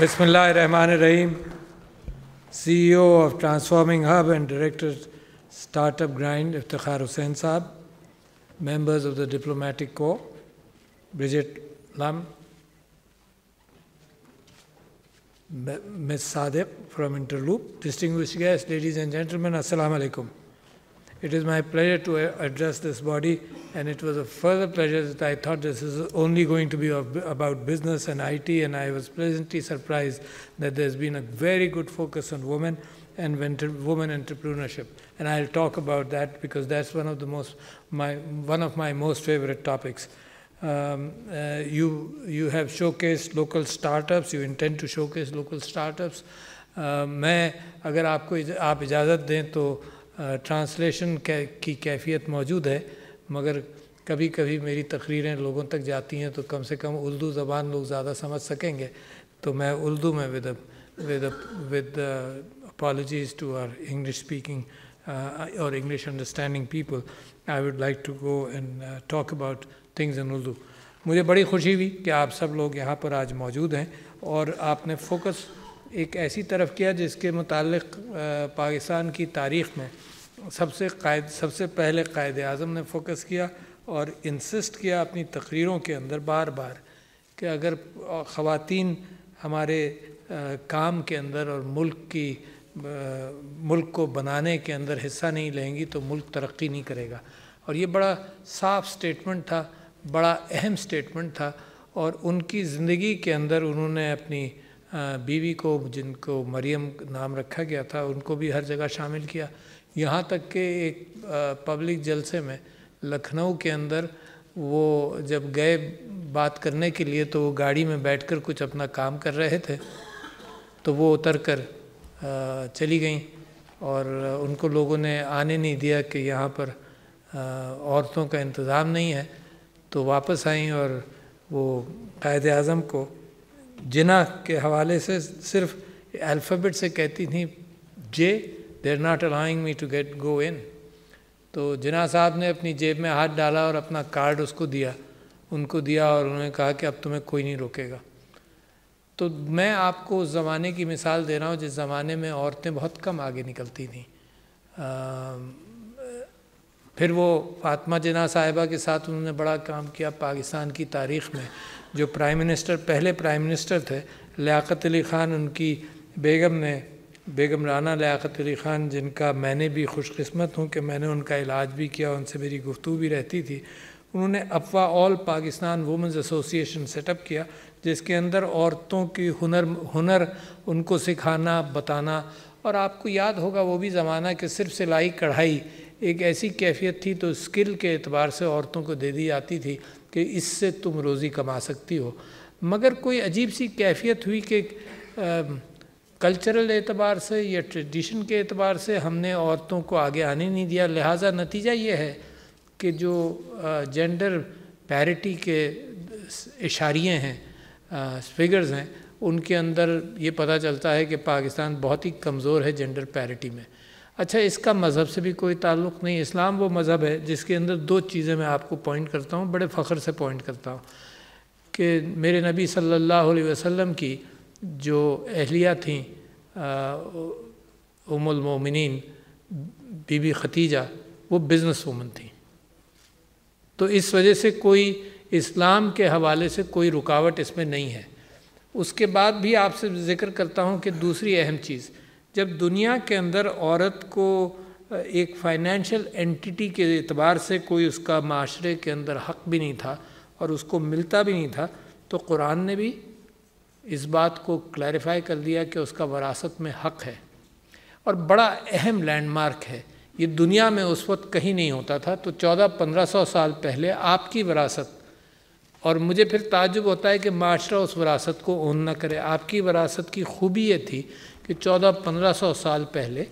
Bismillah Rahman Rahim, CEO of Transforming Hub and Director Startup Grind, Iftikhar Hussain Saab, members of the Diplomatic Corps, Bridget Lam, Ms. Sadip from Interloop, distinguished guests, ladies and gentlemen, Assalamu Alaikum. It is my pleasure to uh, address this body, and it was a further pleasure that I thought this is only going to be about business and IT, and I was pleasantly surprised that there's been a very good focus on women and women entrepreneurship. And I'll talk about that because that's one of the most my one of my most favorite topics. Um, uh, you you have showcased local startups. You intend to showcase local startups. Uh, मैं अगर आपको आप इजाज़त दें तो translation की कैफियत मौजूद है मगर कभी कभी मेरी तकरीरें लोगों तक जाती हैं तो कम से कम उर्दू ज़बान लोग ज़्यादा समझ सकेंगे तो मैं उर्दू में with with with apologies to our English speaking और English understanding people I would like to go and talk about things in Urdu मुझे बड़ी खुशी हुई कि आप सब लोग यहाँ पर आज मौजूद हैं और आपने फोकस एक ऐसी तरफ किया जिसके मुतालिक पाकिस्तान की तारीख़ में सबसे कायद सबसे पहले कायद अज़म ने फोकस किया और इंसिस्ट किया अपनी तकरीरों के अंदर बार बार कि अगर ख़वात हमारे काम के अंदर और मुल्क की मुल्क को बनाने के अंदर हिस्सा नहीं लेंगी तो मुल्क तरक्की नहीं करेगा और ये बड़ा साफ स्टेटमेंट था बड़ा अहम स्टेटमेंट था और उनकी ज़िंदगी के अंदर उन्होंने अपनी बीवी को जिनको मरियम नाम रखा गया था उनको भी हर जगह शामिल किया यहाँ तक के एक पब्लिक जलसे में लखनऊ के अंदर वो जब गए बात करने के लिए तो वो गाड़ी में बैठकर कुछ अपना काम कर रहे थे तो वो उतर कर चली गई और उनको लोगों ने आने नहीं दिया कि यहाँ पर औरतों का इंतज़ाम नहीं है तो वापस आई और वो कायद अज़म को जिना के हवाले से सिर्फ अल्फ़ाबेट से कहती थी they're not allowing me to get go in तो जिना साहब ने अपनी जेब में हाथ डाला और अपना कार्ड उसको दिया उनको दिया और उन्होंने कहा कि अब तुम्हें कोई नहीं रोकेगा तो मैं आपको उस ज़माने की मिसाल दे रहा हूँ जिस ज़माने में औरतें बहुत कम आगे निकलती थीं फिर वो फातमा जना साहिबा के साथ उन्होंने बड़ा काम किया पाकिस्तान की तारीख़ में जो प्राइम मिनिस्टर पहले प्राइम मिनिस्टर थे लियाकत अली ख़ान उनकी बेगम ने बेगम राना लियाकत अली ख़ान जिनका मैंने भी खुशकस्मत हूँ कि मैंने उनका इलाज भी किया उनसे मेरी गुफ्तु भी रहती थी उन्होंने अफवा all Pakistan women's association set up किया जिसके अंदर औरतों की हुनर हुनर उनको सिखाना बताना और आपको याद होगा वो भी ज़माना कि सिर्फ सिलाई कढ़ाई एक ऐसी कैफियत थी तो स्किल के अतबार से औरतों को दे दी जाती थी कि इससे तुम रोज़ी कमा सकती हो मगर कोई अजीब सी कैफियत हुई कि कल्चरल एतबार से या ट्रेडिशन के एतबार से हमने औरतों को आगे आने नहीं दिया लिहाजा नतीजा ये है कि जो जेंडर पैरिटी के इशारे हैं फिगर्स हैं उनके अंदर ये पता चलता है कि पाकिस्तान बहुत ही कमज़ोर है जेंडर पैरिटी में अच्छा इसका मज़हब से भी कोई ताल्लुक़ नहीं इस्लाम वो मज़हब है जिसके अंदर दो चीज़ें मैं आपको पॉइंट करता हूँ बड़े फ़ख्र से पॉइंट करता हूँ कि मेरे नबी सल्लल्लाहु अलैहि वसल्लम की जो अहलिया थी उमुलमोमिन बीबी खतीजा वो बिज़नेस वूमन थी तो इस वजह से कोई इस्लाम के हवाले से कोई रुकावट इसमें नहीं है उसके बाद भी आपसे ज़िक्र करता हूँ कि दूसरी अहम चीज़ जब दुनिया के अंदर औरत को एक फाइनेंशियल एंटिटी के अतबार से कोई उसका माशरे के अंदर हक भी नहीं था और उसको मिलता भी नहीं था तो कुरान ने भी इस बात को क्लैरिफाई कर दिया कि उसका वरासत में हक है और बड़ा अहम लैंडमार्क है ये दुनिया में उस वक्त कहीं नहीं होता था तो चौदह पंद्रह सौ साल पहले आपकी वरासत और मुझे फिर ताजुब होता है कि माशरा उस वरासत को ओन ना करे आपकी वरासत की खूबी ये थी कि 14-1500 साल पहले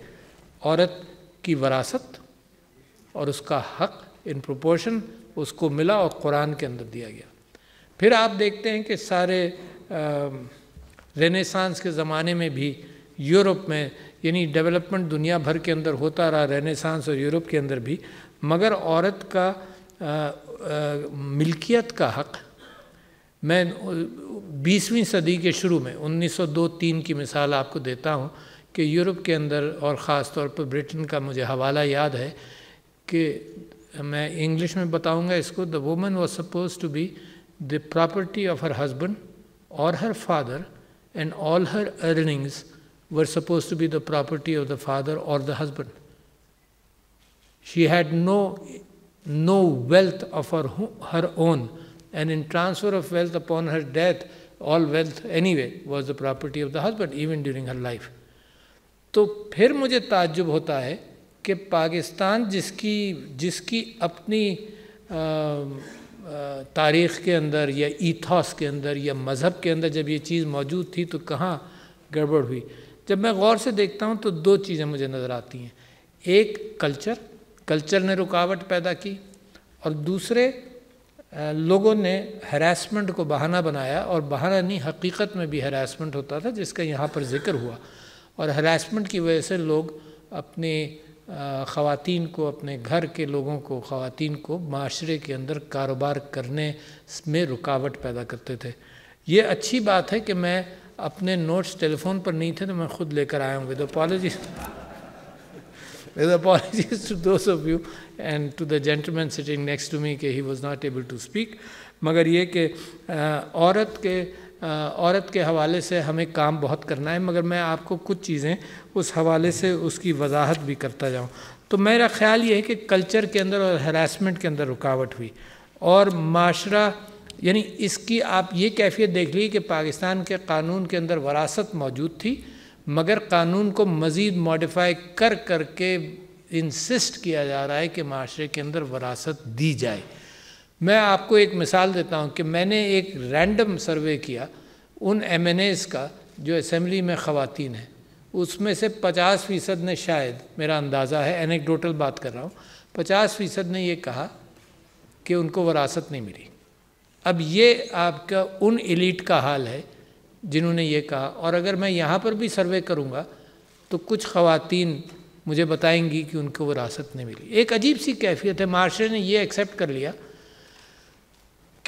औरत की वरासत और उसका हक इन प्रोपोर्शन उसको मिला और कुरान के अंदर दिया गया फिर आप देखते हैं कि सारे रेनेसांस के ज़माने में भी यूरोप में यानी डेवलपमेंट दुनिया भर के अंदर होता रहा रेनेसांस और यूरोप के अंदर भी मगर औरत का मिल्कियत का हक़ मैं बीसवीं सदी के शुरू में 1902-3 की मिसाल आपको देता हूँ कि यूरोप के अंदर और ख़ास तौर पर ब्रिटेन का मुझे हवाला याद है कि मैं इंग्लिश में बताऊंगा इसको the woman was suppose to be the property of her husband और her father and all her earnings were suppose to be the property of the father और the husband she had no no wealth of her her own and in transfer of wealth upon her death, all wealth anyway was the property of the husband, even during her life. तो फिर मुझे ताज्जुब होता है कि पाकिस्तान जिसकी जिसकी अपनी तारीख़ के अंदर या ईथॉस के अंदर या मज़हब के अंदर जब ये चीज़ मौजूद थी तो कहाँ गड़बड़ हुई जब मैं गौर से देखता हूँ तो दो चीज़ें मुझे नज़र आती हैं एक कल्चर कल्चर ने रुकावट पैदा की और दूसरे लोगों ने हरासमेंट को बहाना बनाया और बहाना नहीं हकीकत में भी हरासमेंट होता था जिसका यहाँ पर जिक्र हुआ और हरासमेंट की वजह से लोग अपने ख़वातीन को अपने घर के लोगों को ख़वातीन को माशरे के अंदर कारोबार करने में रुकावट पैदा करते थे ये अच्छी बात है कि मैं अपने नोट्स टेलीफोन पर नहीं थे तो मैं खुद लेकर आया हूँ with apology With apologies to those of you and to the gentleman sitting next to me कि he was not able to speak. मगर ये कि औरत के औरत के हवाले से हमें काम बहुत करना है मगर मैं आपको कुछ चीज़ें उस हवाले से उसकी वजाहत भी करता जाऊँ तो मेरा ख्याल ये है कि कल्चर के अंदर और हरासमेंट के अंदर रुकावट हुई और माशरा यानी इसकी आप ये कैफियत देख ली कि पाकिस्तान के कानून के अंदर वरासत मौजूद थी मगर कानून को मज़ीद मॉडिफाई कर कर के इंसिस्ट किया जा रहा है कि माशरे के अंदर वरासत दी जाए मैं आपको एक मिसाल देता हूँ कि मैंने एक रैंडम सर्वे किया उन एम एन एज़ का जो असम्बली में ख़वान हैं उसमें से 50 फ़ीसद ने शायद मेरा अंदाज़ा है एनेक्डोटल बात कर रहा हूँ 50 फ़ीसद ने ये कहा कि उनको वरासत नहीं मिली अब ये आपका उन एलिट का हाल है जिन्होंने ये कहा और अगर मैं यहाँ पर भी सर्वे करूँगा तो कुछ खातन मुझे बताएंगी कि उनको विरासत नहीं मिली एक अजीब सी कैफियत है माशरे ने ये एक्सेप्ट कर लिया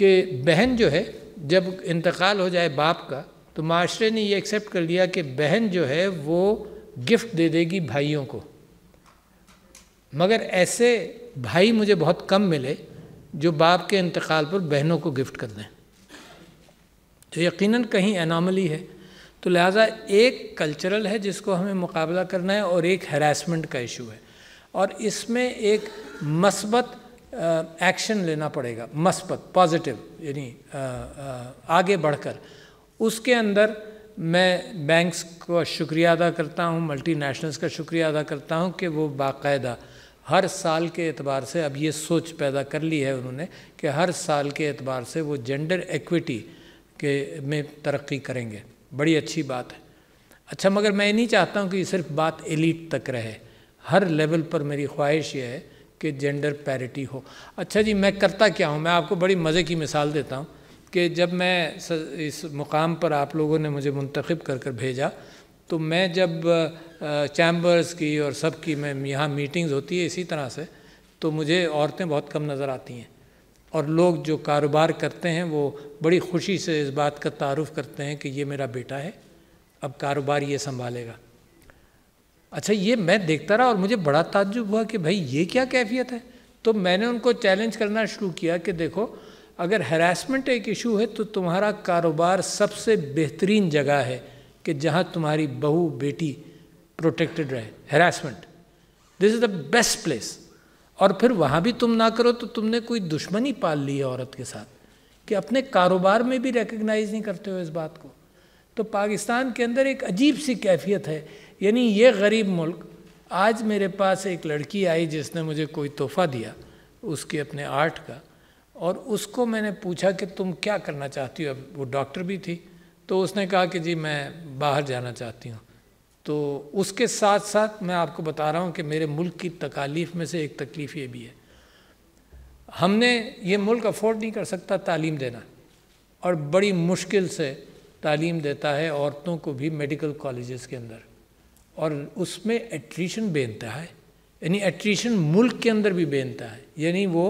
कि बहन जो है जब इंतकाल हो जाए बाप का तो माशरे ने ये एक्सेप्ट कर लिया कि बहन जो है वो गिफ्ट दे देगी भाइयों को मगर ऐसे भाई मुझे बहुत कम मिले जो बाप के इंतकाल पर बहनों को गिफ्ट कर दें जो तो यकीनन कहीं एनामली है तो लिहाजा एक कल्चरल है जिसको हमें मुकाबला करना है और एक हरासमेंट का इशू है और इसमें एक मस्बत एक्शन लेना पड़ेगा मस्बत पॉजिटिव यानी आगे बढ़कर उसके अंदर मैं बैंक्स का शुक्रिया अदा करता हूँ मल्टीनेशनल्स का शुक्रिया अदा करता हूँ कि वो बाकायदा हर साल के एतबार से अब ये सोच पैदा कर ली है उन्होंने कि हर साल के एतबार से वो जेंडर एक्विटी के में तरक्की करेंगे बड़ी अच्छी बात है अच्छा मगर मैं नहीं चाहता हूँ कि सिर्फ बात एलिट तक रहे हर लेवल पर मेरी ख्वाहिश यह है कि जेंडर पैरिटी हो अच्छा जी मैं करता क्या हूँ मैं आपको बड़ी मज़े की मिसाल देता हूँ कि जब मैं इस मुकाम पर आप लोगों ने मुझे मुंतखब कर कर भेजा तो मैं जब चैम्बर्स की और सब की मैं यहाँ मीटिंग्स होती है इसी तरह से तो मुझे औरतें बहुत कम नज़र आती हैं और लोग जो कारोबार करते हैं वो बड़ी खुशी से इस बात का तारुफ करते हैं कि ये मेरा बेटा है अब कारोबार ये संभालेगा अच्छा ये मैं देखता रहा और मुझे बड़ा ताज्जुब हुआ कि भाई ये क्या कैफियत है तो मैंने उनको चैलेंज करना शुरू किया कि देखो अगर हरासमेंट एक इशू है तो तुम्हारा कारोबार सबसे बेहतरीन जगह है कि जहाँ तुम्हारी बहू बेटी प्रोटेक्टेड रहे harassment this is the best place और फिर वहाँ भी तुम ना करो तो तुमने कोई दुश्मनी पाल ली है औरत के साथ कि अपने कारोबार में भी रिकग्नाइज़ नहीं करते हो इस बात को तो पाकिस्तान के अंदर एक अजीब सी कैफियत है यानी ये गरीब मुल्क आज मेरे पास एक लड़की आई जिसने मुझे कोई तोहफा दिया उसके अपने आर्ट का और उसको मैंने पूछा कि तुम क्या करना चाहती हो अब वो डॉक्टर भी थी तो उसने कहा कि जी मैं बाहर जाना चाहती हूँ तो उसके साथ साथ मैं आपको बता रहा हूँ कि मेरे मुल्क की तकालीफ में से एक तकलीफ़ ये भी है हमने ये मुल्क अफोर्ड नहीं कर सकता तालीम देना और बड़ी मुश्किल से तालीम देता है औरतों को भी मेडिकल कॉलेज़ के अंदर और उसमें एट्रीशन बेनता है यानी एट्रीशन मुल्क के अंदर भी बेनता है यानी वो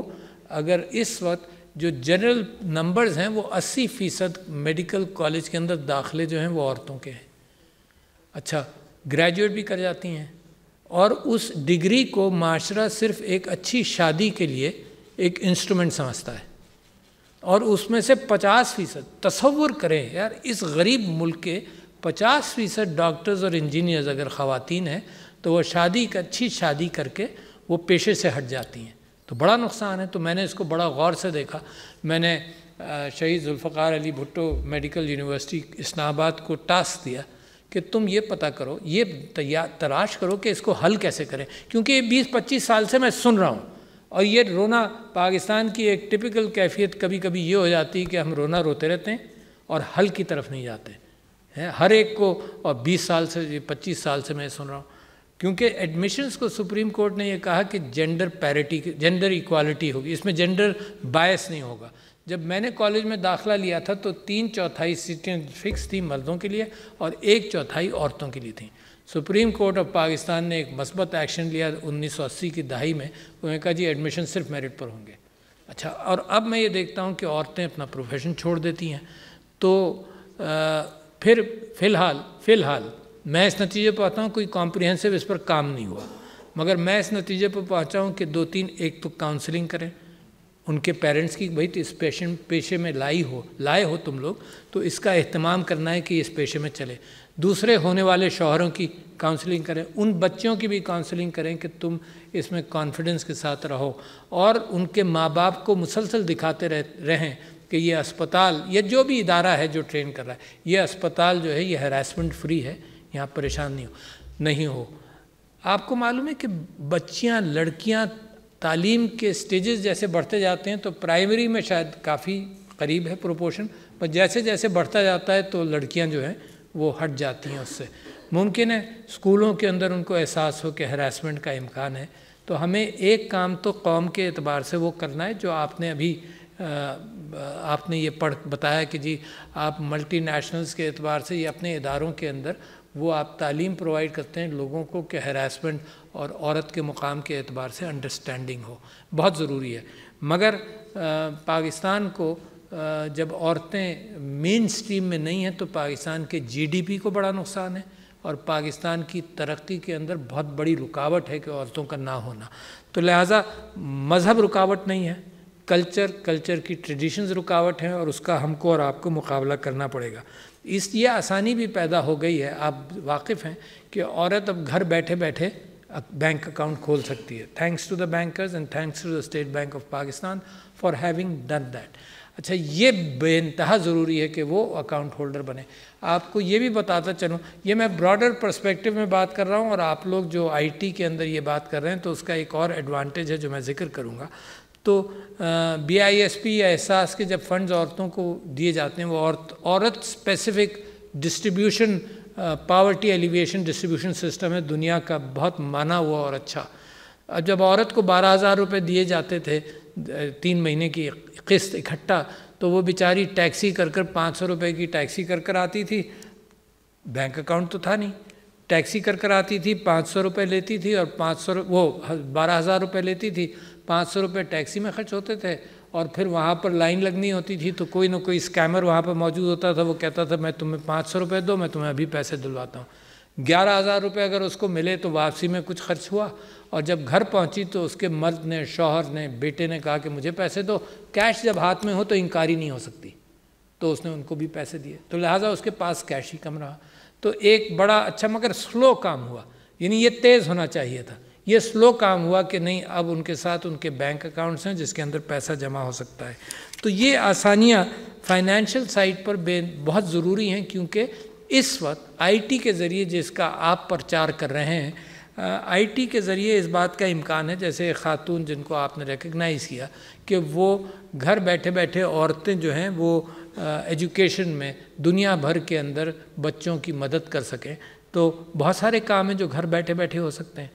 अगर इस वक्त जो जनरल नंबर्स हैं वो 80 फ़ीसद मेडिकल कॉलेज के अंदर दाखिले जो हैं वो औरतों के हैं अच्छा ग्रेजुएट भी कर जाती हैं और उस डिग्री को माशरा सिर्फ एक अच्छी शादी के लिए एक इंस्ट्रूमेंट समझता है और उसमें से 50 फीसद तस्वुर करें यार इस गरीब मुल्क के 50 फीसद डॉक्टर्स और इंजीनियर्स अगर ख़वान हैं तो वो शादी अच्छी शादी करके वो पेशे से हट जाती हैं तो बड़ा नुकसान है तो मैंने इसको बड़ा गौर से देखा मैंने शहीद जुल्फ़ार अली भुट्टो मेडिकल यूनिवर्सिटी इस्लाबाद को टास्क दिया कि तुम ये पता करो ये तलाश करो कि इसको हल कैसे करें क्योंकि ये बीस पच्चीस साल से मैं सुन रहा हूँ और ये रोना पाकिस्तान की एक टिपिकल कैफियत कभी कभी ये हो जाती है कि हम रोना रोते रहते हैं और हल की तरफ नहीं जाते हैं हर एक को और 20 साल से 25 साल से मैं सुन रहा हूँ क्योंकि एडमिशन्स को सुप्रीम कोर्ट ने ये कहा कि जेंडर पैरिटी जेंडर इक्वालिटी होगी इसमें जेंडर बायस नहीं होगा जब मैंने कॉलेज में दाखला लिया था तो तीन चौथाई सीटें फिक्स थी मर्दों के लिए और एक चौथाई औरतों के लिए थी सुप्रीम कोर्ट ऑफ पाकिस्तान ने एक मस्बत एक्शन लिया 1980 की दहाई में उन्होंने कहा जी एडमिशन सिर्फ मेरिट पर होंगे अच्छा और अब मैं ये देखता हूँ कि औरतें अपना प्रोफेशन छोड़ देती हैं तो आ, फिर फ़िलहाल फ़िलहाल मैं इस नतीजे पर आता हूँ कोई कॉम्प्रिहेंसिव इस पर काम नहीं हुआ मगर मैं इस नतीजे पर पहुँचा हूँ कि दो तीन एक तो काउंसलिंग करें उनके पेरेंट्स की भाई तो इस पेशे पेशे में लाई हो लाए हो तुम लोग तो इसका अहतमाम करना है कि इस पेशे में चले दूसरे होने वाले शोहरों की काउंसलिंग करें उन बच्चों की भी काउंसलिंग करें कि तुम इसमें कॉन्फिडेंस के साथ रहो और उनके माँ बाप को मुसलसल दिखाते रह रहें कि ये अस्पताल या जो भी इदारा है जो ट्रेन कर रहा है ये अस्पताल जो है ये हरासमेंट फ्री है यहाँ परेशान नहीं हो नहीं हो आपको मालूम है कि बच्चियाँ लड़कियाँ तालीम के स्टेजेस जैसे बढ़ते जाते हैं तो प्राइमरी में शायद काफ़ी करीब है प्रोपोर्शन पर जैसे जैसे बढ़ता जाता है तो लड़कियां जो हैं वो हट जाती हैं उससे मुमकिन है स्कूलों के अंदर उनको एहसास हो कि हरासमेंट का इम्कान है तो हमें एक काम तो कौम के अतबार से वो करना है जो आपने अभी आपने ये पढ़ बताया कि जी आप मल्टी नेशनल्स के अतबार से ये अपने इदारों के अंदर वो आप तालीम प्रोवाइड करते हैं लोगों को कि हरासमेंट और औरत के मुकाम के अतबार से अंडरस्टैंडिंग हो बहुत ज़रूरी है मगर पाकिस्तान को जब औरतें मेन स्ट्रीम में नहीं हैं तो पाकिस्तान के जीडीपी को बड़ा नुकसान है और पाकिस्तान की तरक्की के अंदर बहुत बड़ी रुकावट है कि औरतों का ना होना तो लिहाजा मज़हब रुकावट नहीं है कल्चर कल्चर की ट्रेडिशंस रुकावट हैं और उसका हमको और आपको मुकाबला करना पड़ेगा इस ये आसानी भी पैदा हो गई है आप वाकिफ़ हैं कि औरत अब घर बैठे बैठे बैंक अकाउंट खोल सकती है thanks to the bankers and thanks to the State Bank of Pakistan for having done that अच्छा ये बेानतहा ज़रूरी है कि वो अकाउंट होल्डर बने आपको ये भी बताता चलूँ ये मैं ब्रॉडर परस्पेक्टिव में बात कर रहा हूँ और आप लोग जो आईटी के अंदर ये बात कर रहे हैं तो उसका एक और एडवांटेज है जो मैं जिक्र करूँगा तो बी आई एस पी या एहसास के जब फंड्स औरतों को दिए जाते हैं वो औरत औरत specific distribution poverty alleviation distribution system है दुनिया का बहुत माना हुआ और अच्छा अब जब औरत को बारह हज़ार रुपये दिए जाते थे तीन महीने की किस्त इकट्ठा तो वो बेचारी टैक्सी कर कर पाँच सौ रुपये की टैक्सी कर कर आती थी बैंक अकाउंट तो था नहीं टैक्सी कर कर आती थी पाँच सौ रुपये लेती थी और पाँच सौ वो बारह हज़ार रुपये लेती थी पाँच सौ रुपये टैक्सी में खर्च होते थे और फिर वहाँ पर लाइन लगनी होती थी तो कोई ना कोई स्कैमर वहाँ पर मौजूद होता था वो कहता था मैं तुम्हें पाँच सौ रुपये दो मैं तुम्हें अभी पैसे दिलवाता हूँ ग्यारह हज़ार रुपये अगर उसको मिले तो वापसी में कुछ खर्च हुआ और जब घर पहुँची तो उसके मर्द ने शौहर ने बेटे ने कहा कि मुझे पैसे दो कैश जब हाथ में हो तो इंकारी नहीं हो सकती तो उसने उनको भी पैसे दिए तो लिहाजा उसके पास कैश ही कम रहा तो एक बड़ा अच्छा मगर स्लो काम हुआ यानी ये तेज़ होना चाहिए था ये स्लो काम हुआ कि नहीं अब उनके साथ उनके बैंक अकाउंट्स हैं जिसके अंदर पैसा जमा हो सकता है तो ये आसानियाँ फाइनेंशियल साइट पर बहुत ज़रूरी हैं क्योंकि इस वक्त आईटी के ज़रिए जिसका आप प्रचार कर रहे हैं आईटी के ज़रिए इस बात का इम्कान है जैसे खातून जिनको आपने रिकग्नाइज़ किया कि वो घर बैठे बैठे औरतें जो हैं वो एजुकेशन में दुनिया भर के अंदर बच्चों की मदद कर सकें तो बहुत सारे काम हैं जो घर बैठे बैठे हो सकते हैं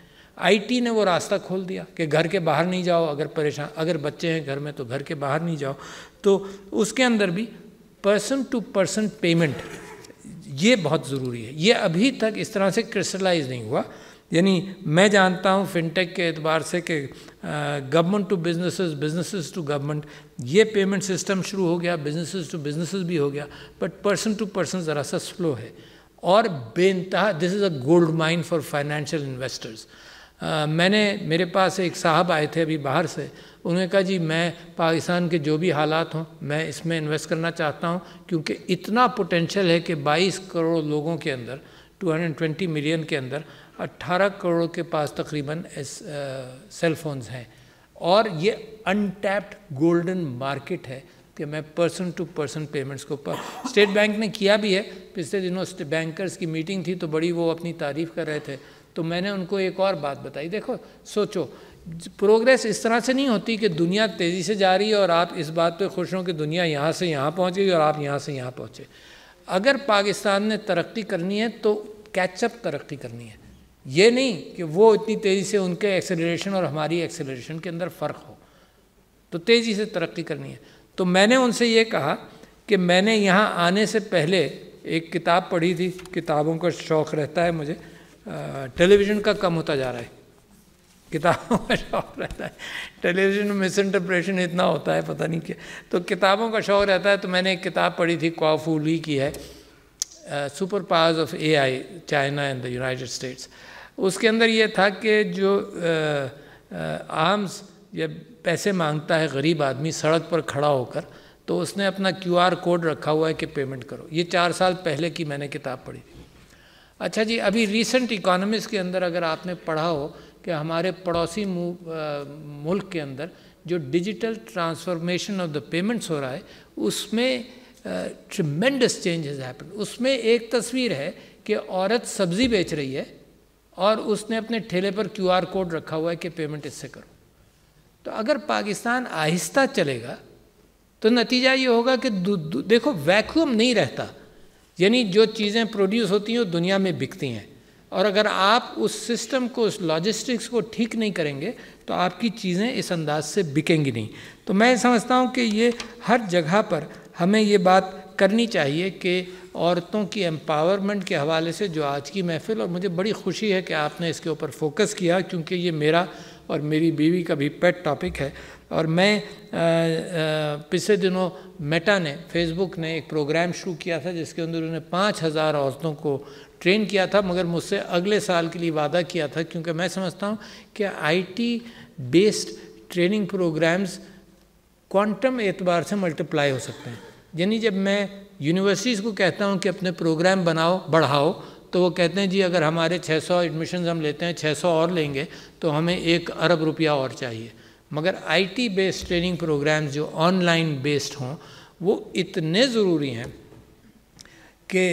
आईटी ने वो रास्ता खोल दिया कि घर के बाहर नहीं जाओ अगर परेशान अगर बच्चे हैं घर में तो घर के बाहर नहीं जाओ तो उसके अंदर भी पर्सन टू पर्सन पेमेंट ये बहुत ज़रूरी है ये अभी तक इस तरह से क्रिस्टलाइज नहीं हुआ यानी मैं जानता हूँ फिनटेक के एतबार से कि government to businesses businesses to government ये पेमेंट सिस्टम शुरू हो गया बिजनेसेस टू बिजनेसेस भी हो गया बट पर्सन टू पर्सन ज़रा सा स्लो है और बेनतहा this is a gold mine for financial investors ah, मैंने मेरे पास एक साहब आए थे अभी बाहर से उन्होंने कहा जी मैं पाकिस्तान के जो भी हालात हों मैं इसमें इन्वेस्ट करना चाहता हूँ क्योंकि इतना पोटेंशियल है कि 22 करोड़ लोगों के अंदर 220 मिलियन के अंदर 18 करोड़ के पास तकरीबन सेल फोन्स हैं और ये अनटैप्ड गोल्डन मार्केट है कि मैं पर्सन टू पर्सन पेमेंट्स को पर स्टेट बैंक ने किया भी है पिछले दिनों बैंकर्स की मीटिंग थी तो बड़ी वो अपनी तारीफ़ कर रहे थे तो मैंने उनको एक और बात बताई देखो सोचो प्रोग्रेस इस तरह से नहीं होती कि दुनिया तेज़ी से जा रही है और आप इस बात पे खुश हों कि दुनिया यहाँ से यहाँ पहुँच गई और आप यहाँ से यहाँ पहुँचे अगर पाकिस्तान ने तरक्की करनी है तो कैचअप तरक्की करनी है ये नहीं कि वो इतनी तेज़ी से उनके एक्सेलरेशन और हमारी एक्सेलरेशन के अंदर फ़र्क हो तो तेज़ी से तरक्की करनी है तो मैंने उनसे ये कहा कि मैंने यहाँ आने से पहले एक किताब पढ़ी थी किताबों का शौक़ रहता है मुझे टेलीविज़न का कम होता जा रहा है किताबों का शौक रहता है टेलीविज़न में मिस इंटरप्रेशन इतना होता है पता नहीं क्या तो किताबों का शौक रहता है तो मैंने एक किताब पढ़ी थी कॉफूली की है super powers of A I China and the United States उसके अंदर ये था कि जो आर्म्स या पैसे मांगता है गरीब आदमी सड़क पर खड़ा होकर तो उसने अपना क्यूआर कोड रखा हुआ है कि पेमेंट करो ये चार साल पहले की मैंने किताब पढ़ी थी अच्छा जी अभी रिसेंट इकोनॉमिक्स के अंदर अगर आपने पढ़ा हो कि हमारे पड़ोसी मुल्क के अंदर जो digital transformation of the payments हो रहा है उसमें ट्रिमेंडस चेंजेस हैपन उसमें एक तस्वीर है कि औरत सब्ज़ी बेच रही है और उसने अपने ठेले पर क्यूआर कोड रखा हुआ है कि पेमेंट इससे करो तो अगर पाकिस्तान आहिस्ता चलेगा तो नतीजा ये होगा कि देखो वैक्यूम नहीं रहता यानी जो चीज़ें प्रोड्यूस होती हैं वो दुनिया में बिकती हैं और अगर आप उस सिस्टम को उस लॉजिस्टिक्स को ठीक नहीं करेंगे तो आपकी चीज़ें इस अंदाज से बिकेंगी नहीं तो मैं समझता हूँ कि ये हर जगह पर हमें ये बात करनी चाहिए कि औरतों की एम्पावरमेंट के हवाले से जो आज की महफिल और मुझे बड़ी खुशी है कि आपने इसके ऊपर फोकस किया क्योंकि ये मेरा और मेरी बीवी का भी पेट टॉपिक है और मैं पिछले दिनों मेटा ने फेसबुक ने एक प्रोग्राम शुरू किया था जिसके अंदर उन्होंने पाँच हज़ार औरतों को ट्रेन किया था मगर मुझसे अगले साल के लिए वादा किया था क्योंकि मैं समझता हूँ कि IT based training programmes quantum एतबार से मल्टीप्लाई हो सकते हैं यानी जब मैं यूनिवर्सिटीज़ को कहता हूँ कि अपने प्रोग्राम बनाओ बढ़ाओ तो वो कहते हैं जी अगर हमारे 600 एडमिशन हम लेते हैं 600 और लेंगे तो हमें एक अरब रुपया और चाहिए मगर आईटी बेस्ड ट्रेनिंग प्रोग्राम्स जो ऑनलाइन बेस्ड हों वो इतने ज़रूरी हैं कि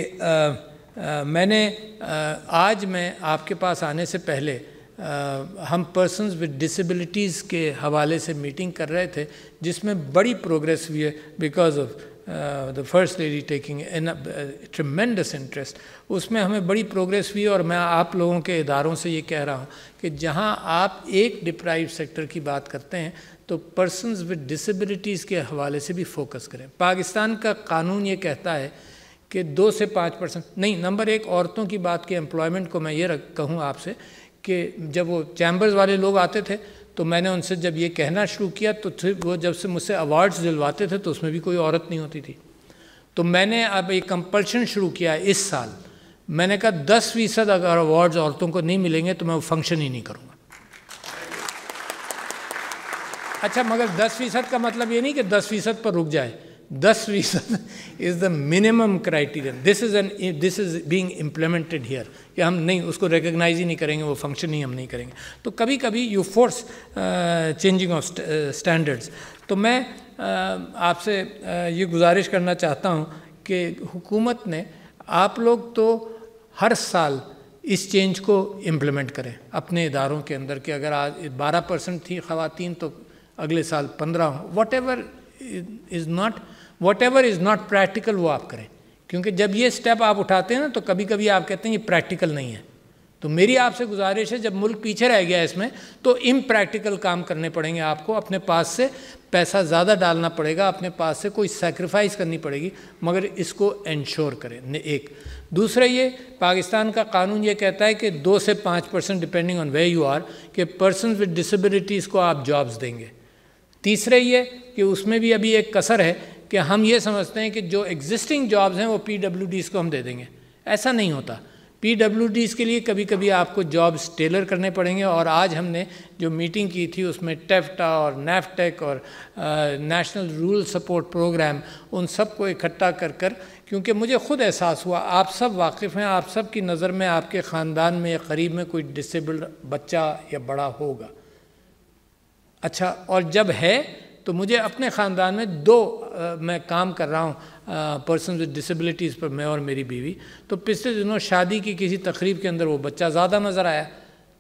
मैंने आ, आज मैं आपके पास आने से पहले आ, हम पर्सनस विद डिसेबिलिटीज़ के हवाले से मीटिंग कर रहे थे जिसमें बड़ी प्रोग्रेस हुई है because of the first lady taking tremendous interest उसमें हमें बड़ी प्रोग्रेस हुई और मैं आप लोगों के इदारों से ये कह रहा हूँ कि जहाँ आप एक डिप्राइव सेक्टर की बात करते हैं तो पर्सन विद डिसबिलिटीज़ के हवाले से भी फोकस करें पाकिस्तान का कानून ये कहता है कि दो से पाँच परसेंट नहीं नंबर एक औरतों की बात के एम्प्लॉयमेंट को मैं ये कहूँ आपसे कि जब वो चैम्बर्स वाले लोग आते थे तो मैंने उनसे जब ये कहना शुरू किया तो फिर वो जब से मुझसे अवार्ड्स दिलवाते थे तो उसमें भी कोई औरत नहीं होती थी तो मैंने अब एक कंपल्शन शुरू किया इस साल मैंने कहा दस फीसद अगर अवार्ड्स औरतों को नहीं मिलेंगे तो मैं वो फंक्शन ही नहीं करूँगा अच्छा मगर दस फीसद का मतलब ये नहीं कि दस फीसद पर रुक जाए thus reason is the minimum criterion this is an this is being implemented here कि हम नहीं उसको रिकग्नाइज ही नहीं करेंगे वो फंक्शन ही हम नहीं करेंगे तो कभी कभी you force changing of standards तो मैं uh, आपसे uh, ये गुजारिश करना चाहता हूँ कि हुकूमत ने आप लोग तो हर साल इस चेंज को इम्प्लीमेंट करें अपने इदारों के अंदर कि अगर आज बारह परसेंट थी ख़वान तो अगले साल पंद्रह हो whatever is not whatever is not practical वो आप करें क्योंकि जब ये स्टेप आप उठाते हैं ना तो कभी कभी आप कहते हैं ये प्रैक्टिकल नहीं है तो मेरी आपसे गुजारिश है जब मुल्क पीछे रह गया इसमें तो इम प्रैक्टिकल काम करने पड़ेंगे आपको अपने पास से पैसा ज़्यादा डालना पड़ेगा अपने पास से कोई सेक्रीफाइस करनी पड़ेगी मगर इसको इंश्योर करें एक दूसरा ये पाकिस्तान का कानून ये कहता है कि दो से पाँच percent depending on way you are कि पर्सन विद डिसबिलिटीज़ को आप जॉब्स देंगे तीसरा ये कि उसमें भी अभी एक कसर है कि हम ये समझते हैं कि जो एग्जिस्टिंग जॉब्स हैं वो पी को हम दे देंगे ऐसा नहीं होता पी के लिए कभी कभी आपको जॉब्स टेलर करने पड़ेंगे और आज हमने जो मीटिंग की थी उसमें टेफ्टा e और नेफटेक e और नेशनल रूरल सपोर्ट प्रोग्राम उन सब को इकट्ठा कर कर क्योंकि मुझे खुद एहसास हुआ आप सब वाकिफ़ हैं आप सब की नज़र में आपके ख़ानदान में या करीब में कोई डिसेबल्ड बच्चा या बड़ा होगा अच्छा और जब है तो मुझे अपने ख़ानदान में दो आ, मैं काम कर रहा हूँ पर्सन विद डिसबिलिटीज़ पर मैं और मेरी बीवी तो पिछले दिनों शादी की किसी तकरीब के अंदर वो बच्चा ज़्यादा नज़र आया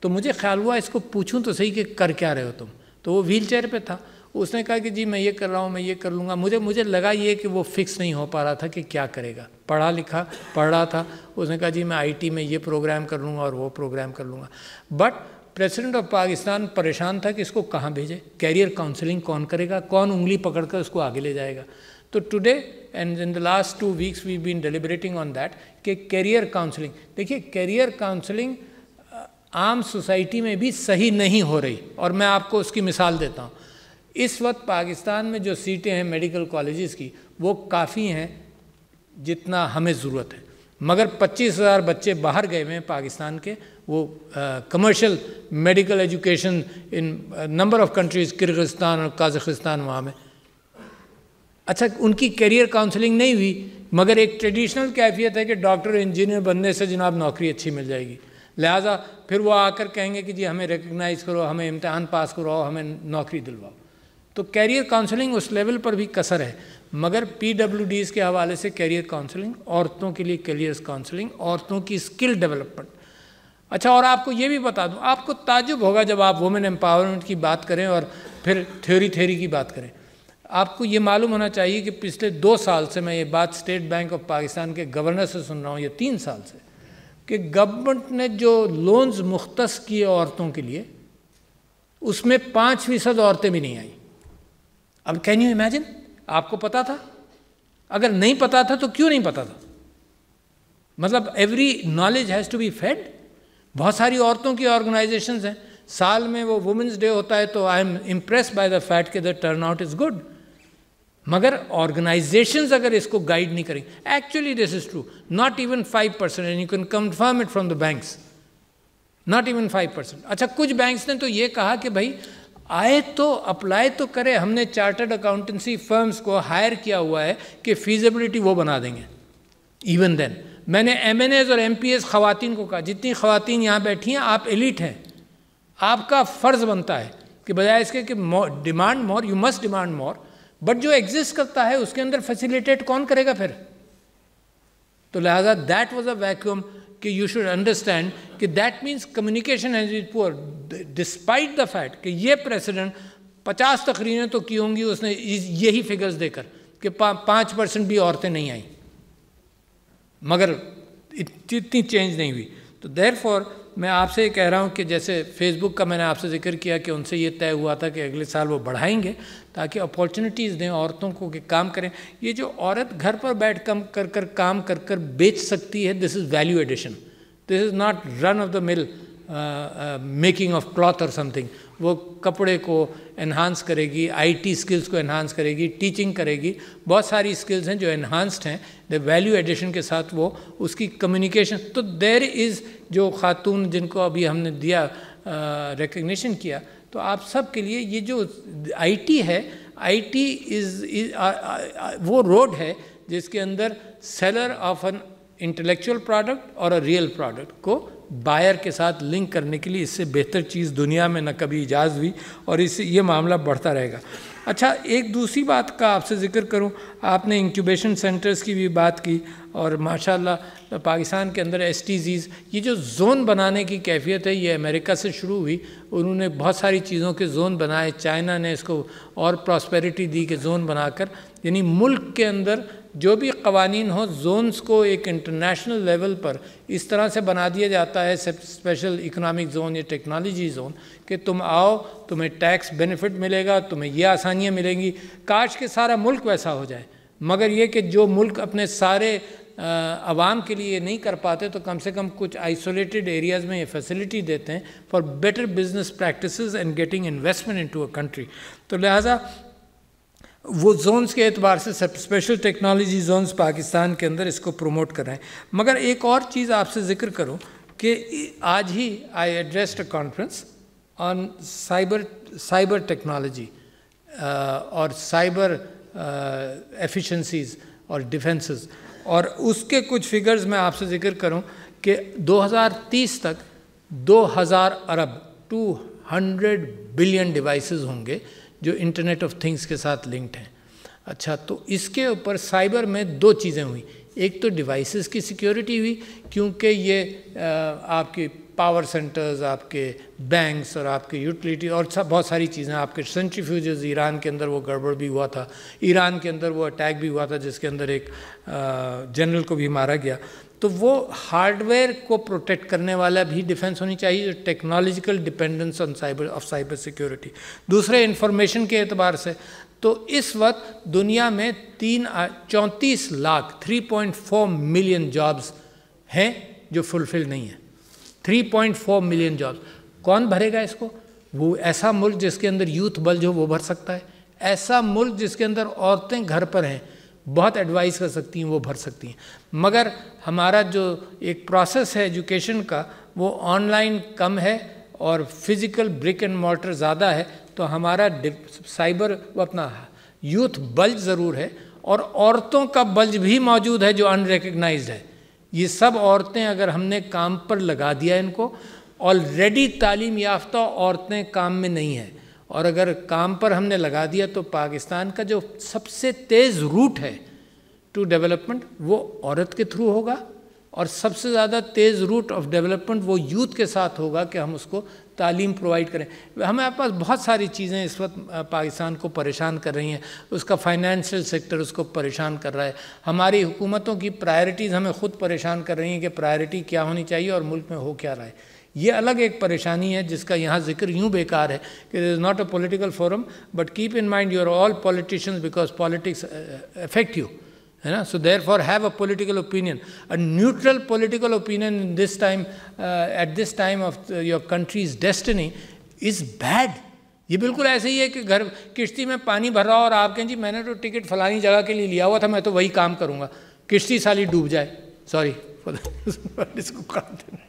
तो मुझे ख्याल हुआ इसको पूछूँ तो सही कि कर क्या रहे हो तुम तो वो व्हील चेयर पर था उसने कहा कि जी मैं ये कर रहा हूँ मैं ये कर लूँगा मुझे मुझे लगा ये कि वो फिक्स नहीं हो पा रहा था कि क्या करेगा पढ़ा लिखा पढ़ रहा था उसने कहा जी मैं आईटी में ये प्रोग्राम कर लूँगा और वो प्रोग्राम कर लूँगा बट प्रेसिडेंट ऑफ पाकिस्तान परेशान था कि इसको कहाँ भेजे कैरियर काउंसलिंग कौन करेगा कौन उंगली पकड़कर उसको आगे ले जाएगा तो today and in the last two weeks we been deliberating on that कि कैरियर काउंसलिंग देखिए कैरियर काउंसलिंग आम सोसाइटी में भी सही नहीं हो रही और मैं आपको उसकी मिसाल देता हूँ इस वक्त पाकिस्तान में जो सीटें हैं मेडिकल कॉलेजेस की वो काफ़ी हैं जितना हमें ज़रूरत है मगर 25,000 बच्चे बाहर गए हुए हैं पाकिस्तान के वो commercial medical education in number of countries Kyrgyzstan और काजखस्तान वहाँ में अच्छा उनकी करियर काउंसलिंग नहीं हुई मगर एक ट्रेडिशनल कैफियत है कि डॉक्टर इंजीनियर बनने से जनाब नौकरी अच्छी मिल जाएगी लिहाजा फिर वो आकर कहेंगे कि जी हमें रिकगनाइज़ करो हमें इम्तहान पास करवाओ हमें नौकरी दिलवाओ तो कैरियर काउंसलिंग उस लेवल पर भी कसर है मगर पी के हवाले से कैरियर काउंसलिंग औरतों के लिए कैरियर काउंसलिंग औरतों की स्किल डेवलपमेंट अच्छा और आपको ये भी बता दूं आपको ताजुब होगा जब आप वुमेन एम्पावरमेंट की बात करें और फिर थ्योरी थ्योरी की बात करें आपको ये मालूम होना चाहिए कि पिछले दो साल से मैं ये बात स्टेट बैंक ऑफ पाकिस्तान के गवर्नर से सुन रहा हूँ या तीन साल से कि गवर्नमेंट ने जो लोन्स मुख्त किए औरतों के लिए उसमें पाँच फीसद औरतें भी नहीं आई अब कैन यू इमेजिन आपको पता था अगर नहीं पता था तो क्यों नहीं पता था मतलब every knowledge has to be fed बहुत सारी औरतों की ऑर्गेनाइजेशंस हैं साल में वो वुमेंस डे होता है तो I am impress by the fact कि the turn out is good मगर ऑर्गेनाइजेशंस अगर इसको गाइड नहीं करेंगे actually this is true not even five percent and you can confirm it from the banks not even five percent अच्छा कुछ banks ने तो ये कहा कि भाई आए तो अप्लाई तो करें हमने चार्टर्ड अकाउंटेंसी फर्म्स को हायर किया हुआ है कि फीजिबिलिटी वो बना देंगे इवन देन मैंने एम और एम पी ख़वान को कहा जितनी ख़वान यहाँ बैठी हैं आप एलिट हैं आपका फ़र्ज़ बनता है कि बजाय इसके कि demand more you must demand more but जो एग्जिस्ट करता है उसके अंदर फैसिलिटेट कौन करेगा फिर तो लिहाजा दैट वॉज अ वैक्यूम कि यू शुड अंडरस्टैंड कि that means communication edge is poor despite the fact कि ये प्रेसिडेंट पचास तकरीरें तो की होंगी उसने यही फिगर्स देकर कि पा, पाँच परसेंट भी औरतें नहीं आईं मगर इतनी चेंज नहीं हुई तो देर फॉर मैं आपसे ये कह रहा हूँ कि जैसे फेसबुक का मैंने आपसे जिक्र किया कि उनसे ये तय हुआ था कि अगले साल वो बढ़ाएंगे ताकि अपॉर्चुनिटीज़ दें औरतों को कि काम करें ये जो औरत घर पर बैठ कम कर कर काम कर कर बेच सकती है this is value addition this is not run of the mill making of cloth और समथिंग वो कपड़े को इन्हांस करेगी आईटी स्किल्स को एनहांस करेगी टीचिंग करेगी बहुत सारी स्किल्स हैं जो इन्हांस्ड हैं द वैल्यू एडिशन के साथ वो उसकी कम्युनिकेशन तो देर इज़ जो खातून जिनको अभी हमने दिया रिकग्निशन किया तो आप सब के लिए ये जो आईटी है आईटी इज़ वो रोड है जिसके अंदर seller of an intellectual product और अ रियल प्रोडक्ट को बायर के साथ लिंक करने के लिए इससे बेहतर चीज़ दुनिया में न कभी इजाज़ हुई और इससे ये मामला बढ़ता रहेगा अच्छा एक दूसरी बात का आपसे ज़िक्र करूं आपने इंक्यूबेशन सेंटर्स की भी बात की और माशाल्लाह पाकिस्तान के अंदर एस ये जो जोन बनाने की कैफियत है ये अमेरिका से शुरू हुई उन्होंने बहुत सारी चीज़ों के जोन बनाए चाइना ने इसको और प्रॉस्पेरिटी दी कि जोन बनाकर यानी मुल्क के अंदर जो भी कवानीन हो जोन्स को एक इंटरनेशनल लेवल पर इस तरह से बना दिया जाता है स्पेशल इकोनॉमिक जोन या टेक्नोलॉजी जोन कि तुम आओ तुम्हें टैक्स बेनिफिट मिलेगा तुम्हें ये आसानियाँ मिलेंगी काश के सारा मुल्क वैसा हो जाए मगर ये कि जो मुल्क अपने सारे आवाम के लिए नहीं कर पाते तो कम से कम कुछ आइसोलेटेड एरियाज़ में ये फैसिलिटी देते हैं for better business practices and getting investment into a country तो लिहाजा वो जोन्स के एतबार से स्पेशल टेक्नोलॉजी जोन्स पाकिस्तान के अंदर इसको प्रमोट कर रहे हैं मगर एक और चीज़ आपसे ज़िक्र करूँ कि आज ही I addressed a conference on cyber cyber technology और साइबर एफिशिएंसीज uh, और डिफेंसेस और उसके कुछ फिगर्स मैं आपसे ज़िक्र करूं कि 2030 तक 2000 अरब 200 बिलियन डिवाइसेस होंगे जो इंटरनेट ऑफ थिंग्स के साथ लिंक्ड हैं अच्छा तो इसके ऊपर साइबर में दो चीज़ें हुई एक तो डिवाइसेस की सिक्योरिटी हुई क्योंकि ये आपके पावर सेंटर्स आपके बैंक्स और आपके यूटिलिटी और सब बहुत सारी चीज़ें आपके सेंट्रीफ्यूज ईरान के अंदर वो गड़बड़ भी हुआ था ईरान के अंदर वो अटैक भी हुआ था जिसके अंदर एक जनरल को भी मारा गया तो वो हार्डवेयर को प्रोटेक्ट करने वाला भी डिफेंस होनी चाहिए technological dependence on cyber of cyber security दूसरे इन्फॉर्मेशन के अतबार से तो इस वक्त दुनिया में तीन चौंतीस लाख 3.4 मिलियन जॉब्स हैं जो फुलफिल नहीं है 3.4 मिलियन जॉब्स कौन भरेगा इसको वो ऐसा मुल्क जिसके अंदर यूथ बल जो वो भर सकता है ऐसा मुल्क जिसके अंदर औरतें घर पर हैं बहुत एडवाइस कर सकती हैं वो भर सकती हैं मगर हमारा जो एक प्रोसेस है एजुकेशन का वो ऑनलाइन कम है और फिज़िकल ब्रिक एंड मोटर ज़्यादा है तो हमारा साइबर वो अपना यूथ बल्ज ज़रूर है और औरतों का बल्ज भी मौजूद है जो अनरिकग्नाइज है ये सब औरतें अगर हमने काम पर लगा दिया इनको ऑलरेडी तालीम याफ्ता औरतें काम में नहीं हैं और अगर काम पर हमने लगा दिया तो पाकिस्तान का जो सबसे तेज़ रूट है टू डेवलपमेंट वो औरत के थ्रू होगा और सबसे ज़्यादा तेज़ रूट ऑफ डेवलपमेंट वो यूथ के साथ होगा कि हम उसको तालीम प्रोवाइड करें हमारे पास बहुत सारी चीज़ें इस वक्त पाकिस्तान को परेशान कर रही हैं उसका फाइनेंशियल सेक्टर उसको परेशान कर रहा है हमारी हुकूमतों की प्रायोरिटीज़ हमें ख़ुद परेशान कर रही हैं कि प्रायोरिटी क्या होनी चाहिए और मुल्क में हो क्या रहा है ये अलग एक परेशानी है जिसका यहाँ जिक्र यूँ बेकार है कि is not a political forum but keep in mind your all politicians because politics affect you है ना so therefore have a political opinion a neutral political opinion in this time at this time of your country's destiny is bad ये बिल्कुल ऐसे ही है कि घर किश्ती में पानी भर रहा और आप कहें जी मैंने तो टिकट फलानी जगह के लिए लिया हुआ था मैं तो वही काम करूँगा किश्ती साली डूब जाए सॉरी इसको देना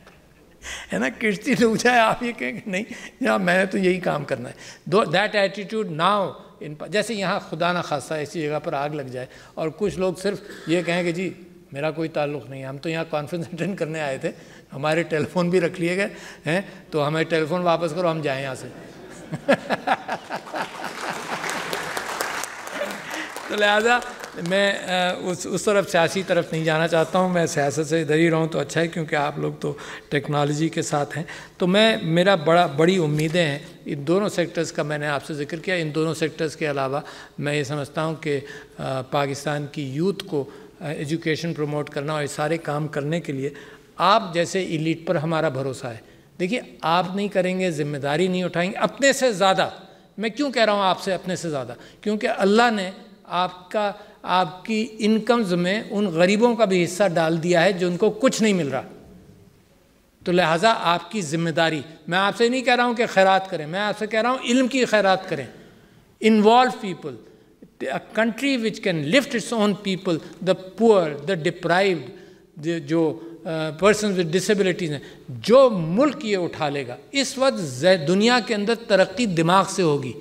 है ना किश्ती डूब जाए आप ये कहेंगे नहीं यहाँ मैंने तो यही काम करना है दो दैट एटीट्यूड नाउ इन जैसे यहाँ खुदा ना खासा ऐसी जगह पर आग लग जाए और कुछ लोग सिर्फ ये कहें कि जी मेरा कोई ताल्लुक नहीं है हम तो यहाँ कॉन्फ्रेंस अटेंड करने आए थे हमारे टेलीफोन भी रख लिए गए हैं तो हमें टेलीफोन वापस करो हम जाएँ यहाँ से तो लिहाजा मैं उस उस तरफ सियासी तरफ नहीं जाना चाहता हूँ मैं सियासत से इधर ही रहूं तो अच्छा है क्योंकि आप लोग तो टेक्नोलॉजी के साथ हैं तो मैं मेरा बड़ा बड़ी उम्मीदें हैं इन दोनों सेक्टर्स का मैंने आपसे जिक्र किया इन दोनों सेक्टर्स के अलावा मैं ये समझता हूँ कि पाकिस्तान की यूथ को एजुकेशन प्रमोट करना और ये सारे काम करने के लिए आप जैसे इलीट पर हमारा भरोसा है देखिए आप नहीं करेंगे जिम्मेदारी नहीं उठाएंगे अपने से ज़्यादा मैं क्यों कह रहा हूँ आपसे अपने से ज़्यादा क्योंकि अल्लाह ने आपका आपकी इनकम्स में उन गरीबों का भी हिस्सा डाल दिया है जो उनको कुछ नहीं मिल रहा तो लिहाजा आपकी ज़िम्मेदारी मैं आपसे नहीं कह रहा हूँ कि खैरात करें मैं आपसे कह रहा हूँ इल्म की खैरात करें involve people country which can lift lift its own people, the poor, the जो पर्सन विद डिसबिलिटीज हैं जो मुल्क ये उठा लेगा इस वक्त दुनिया के अंदर तरक्की दिमाग से होगी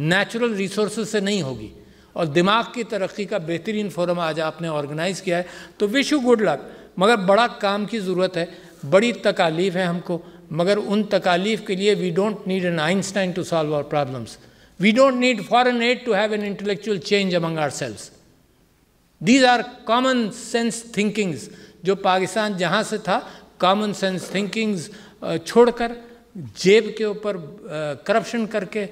नेचुरल रिसोर्स से नहीं होगी और दिमाग की तरक्की का बेहतरीन फोरम आज आपने ऑर्गेनाइज़ किया है तो विश यू गुड लक मगर बड़ा काम की ज़रूरत है बड़ी तकालीफ है हमको मगर उन तकालीफ के लिए we don't need an Einstein to solve our problems we don't need foreign aid to have an intellectual change among ourselves these are common sense thinkings जो पाकिस्तान जहाँ से था कॉमन सेंस थिंकिंग्स छोड़कर जेब के ऊपर करप्शन करके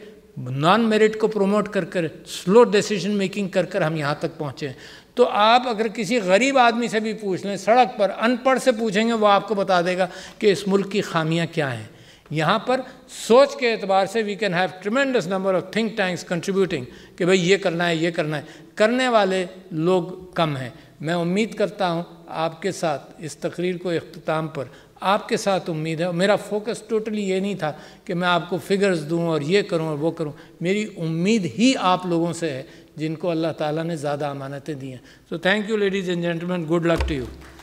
non merit को प्रमोट कर कर स्लो डिसीजन मेकिंग कर कर हम यहाँ तक पहुँचे तो आप अगर किसी गरीब आदमी से भी पूछ लें सड़क पर अनपढ़ से पूछेंगे वो आपको बता देगा कि इस मुल्क की खामियाँ क्या हैं यहाँ पर सोच के एतबार से we can have tremendous number of think tanks contributing कि भाई ये करना है ये करना है करने वाले लोग कम हैं मैं उम्मीद करता हूँ आपके साथ इस तकरीर को अख्ताम पर आपके साथ उम्मीद है मेरा फोकस टोटली ये नहीं था कि मैं आपको फिगर्स दूं और ये करूं और वो करूं मेरी उम्मीद ही आप लोगों से है जिनको अल्लाह ताला ने ज़्यादा अमानतें दी हैं so thank you ladies and gentleman good luck to you